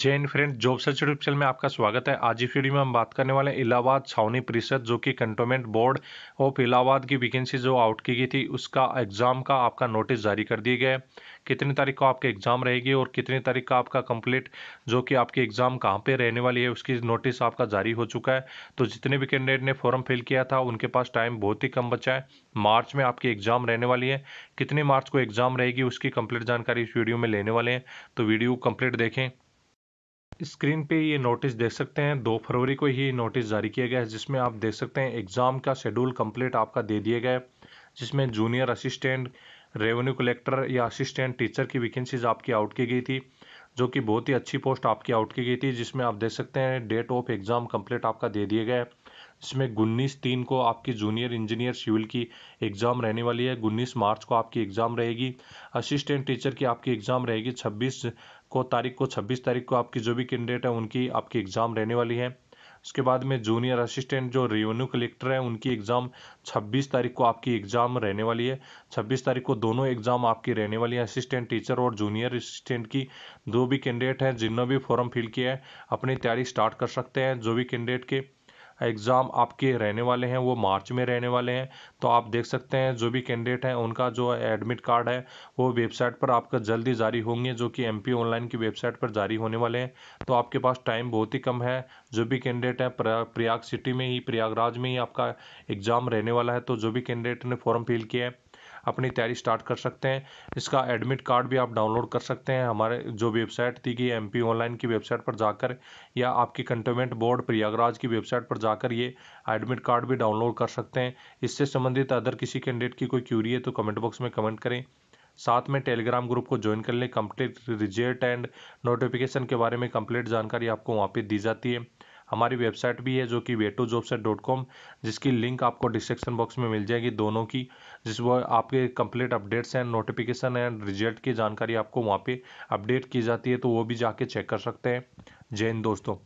जय हिंद friend job search YouTube channel में आपका स्वागत है आज इस वीडियो में हम बात करने वाले हैं इलाहाबाद छावनी परिषद जो कि कंटोनमेंट बोर्ड ऑफ इलाहाबाद की वैकेंसी जो आउट की गई थी उसका एग्ज़ाम का आपका नोटिस जारी कर दिया गया है कितनी तारीख को आपके एग्ज़ाम रहेगी और कितनी तारीख का आपका कंप्लीट जो कि आपकी एग्ज़ाम कहाँ पर रहने वाली है उसकी नोटिस आपका जारी हो चुका है तो जितने भी कैंडिडेट ने फॉर्म फिल किया था उनके पास टाइम बहुत ही कम बचा है मार्च में आपकी एग्ज़ाम रहने वाली है कितने मार्च को एग्ज़ाम रहेगी उसकी कंप्लीट जानकारी इस वीडियो में लेने वाले हैं तो वीडियो कंप्लीट देखें स्क्रीन पे ये नोटिस देख सकते हैं दो फरवरी को ही नोटिस जारी किया गया है जिसमें आप देख सकते हैं एग्ज़ाम का शेड्यूल कंप्लीट आपका दे दिया गया है जिसमें जूनियर असिस्टेंट रेवेन्यू कलेक्टर या असिस्टेंट टीचर की वैकेंसीज आपकी आउट की गई थी जो कि बहुत ही अच्छी पोस्ट आपकी आउट की गई थी जिसमें आप देख सकते हैं डेट ऑफ एग्ज़ाम कम्प्लीट आपका दे दिया गया है इसमें उन्नीस तीन को आपकी जूनियर इंजीनियर सिविल की एग्ज़ाम रहने वाली है उन्नीस मार्च को आपकी एग्ज़ाम रहेगी असिस्टेंट टीचर की आपकी एग्ज़ाम रहेगी छब्बीस को तारीख को छब्बीस तारीख को आपकी जो भी कैंडिडेट है उनकी आपकी एग्ज़ाम रहने वाली है उसके बाद में जूनियर असिस्टेंट जो रेवेन्यू कलेक्टर है उनकी एग्ज़ाम 26 तारीख को आपकी एग्ज़ाम रहने वाली है 26 तारीख को दोनों एग्ज़ाम आपकी रहने वाली है असिस्टेंट टीचर और जूनियर असिस्टेंट की दो भी कैंडिडेट हैं जिन्होंने भी फॉर्म फिल किया है अपनी तैयारी स्टार्ट कर सकते हैं जो भी कैंडिडेट के एग्ज़ाम आपके रहने वाले हैं वो मार्च में रहने वाले हैं तो आप देख सकते हैं जो भी कैंडिडेट हैं उनका जो एडमिट कार्ड है वो वेबसाइट पर आपका जल्दी जारी होंगे जो कि एम ऑनलाइन की वेबसाइट पर जारी होने वाले हैं तो आपके पास टाइम बहुत ही कम है जो भी कैंडिडेट है प्रयाग सिटी में ही प्रयागराज में ही आपका एग्ज़ाम रहने वाला है तो जो भी कैंडिडेट ने फॉर्म फिल किया है अपनी तैयारी स्टार्ट कर सकते हैं इसका एडमिट कार्ड भी आप डाउनलोड कर सकते हैं हमारे जो वेबसाइट थी कि एम ऑनलाइन की वेबसाइट पर जाकर या आपकी कंटोनमेंट बोर्ड प्रयागराज की वेबसाइट पर जाकर ये एडमिट कार्ड भी डाउनलोड कर सकते हैं इससे संबंधित अदर किसी कैंडिडेट की कोई क्यूरी है तो कमेंट बॉक्स में कमेंट करें साथ में टेलीग्राम ग्रुप को ज्वाइन कर लें कंप्लीट रिजल्ट एंड नोटिफिकेशन के बारे में कंप्लीट जानकारी आपको वहाँ पे दी जाती है हमारी वेबसाइट भी है जो कि वेटो जॉब्स डॉट कॉम जिसकी लिंक आपको डिस्क्रिप्शन बॉक्स में मिल जाएगी दोनों की जिस वो आपके complete updates and notification and result की जानकारी आपको वहाँ पे अपडेट की जाती है तो वो भी जाके चेक कर सकते हैं जय हिंद दोस्तों